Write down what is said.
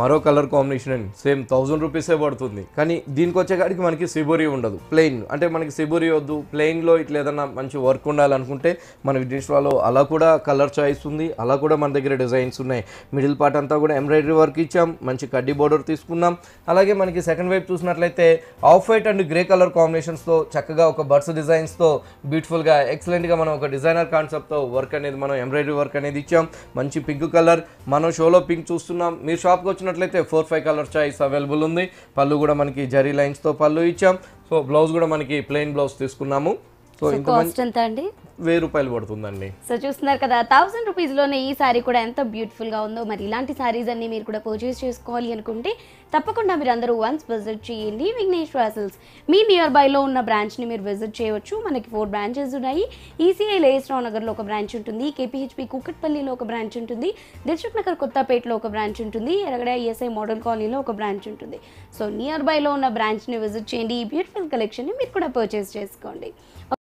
మరో colour combination అండి same thousand రూపీసే పడుతుంది కానీ దీనికి వచ్చేకాడికి మనకి సిబోరి ఉండదు ప్లెయిన్ అంటే మనకి సిబోరి వద్దు ప్లెయిన్లో ఇట్లా ఏదైనా మంచి వర్క్ ఉండాలనుకుంటే మనకి వాళ్ళు అలా కూడా కలర్ చాయిస్ ఉంది అలా కూడా మన దగ్గర డిజైన్స్ ఉన్నాయి మిడిల్ పార్ట్ అంతా కూడా ఎంబ్రాయిడరీ వర్క్ ఇచ్చాం మంచి కడ్డీ బోర్డర్ తీసుకున్నాం అలాగే మనకి సెకండ్ వైపు చూసినట్లయితే off white and grey colour కాంబినేషన్స్తో చక్కగా ఒక బర్డ్స్ డిజైన్స్తో బ్యూటిఫుల్గా ఎక్సలెంట్గా మనం ఒక డిజైనర్ కాన్సెప్ట్తో వర్క్ అనేది మనం ఎంబ్రాయిడరీ వర్క్ అనేది ఇచ్చాం మంచి పింక్ కలర్ మనం షోలో పింక్ చూస్తున్నాం మీరు షాప్కి వచ్చినట్లయితే four five colour choice available ఉంది పళ్ళు కూడా మనకి జరీ లైన్స్తో పళ్ళు ఇచ్చాం సో బ్లౌజ్ కూడా మనకి ప్లెయిన్ బ్లౌజ్ తీసుకున్నాము సో కాస్ట్ ఎంత అండి వెయ్యి రూపాయలు పడుతుందండి సో చూస్తున్నారు కదా థౌసండ్ రూపీస్ లోనే ఈ సారీ కూడా ఎంత బ్యూటిఫుల్ బ్యూటిఫుల్గా ఉందో మరి ఇలాంటి సారీస్ అన్ని మీరు కూడా పర్చేస్ చేసుకోవాలి అనుకుంటే తప్పకుండా మీరు అందరూ వన్స్ విజిట్ చేయండి విఘ్నేష్ సిల్స్ మీ నియర్ బై లో ఉన్న బ్రాంచ్ ని మీరు విజిట్ చేయవచ్చు మనకి ఫోర్ బ్రాంచెస్ ఉన్నాయి ఈసీఐ లేస్ లేస్రావు లో ఒక బ్రాంచ్ ఉంటుంది కేపీహెచ్పి కూకట్పల్లిలో ఒక బ్రాంచ్ ఉంటుంది దిల్సుఖ్ నగర్ కొత్తపేటలో ఒక బ్రాంచ్ ఉంటుంది ఎరగడ ఈఎస్ఐ e మోడల్ కాలనీలో ఒక బ్రాంచ్ ఉంటుంది సో నియర్ బై లో ఉన్న బ్రాంచ్ ని విజిట్ చేయండి ఈ బ్యూటిఫుల్ ని మీరు కూడా పర్చేస్ చేసుకోండి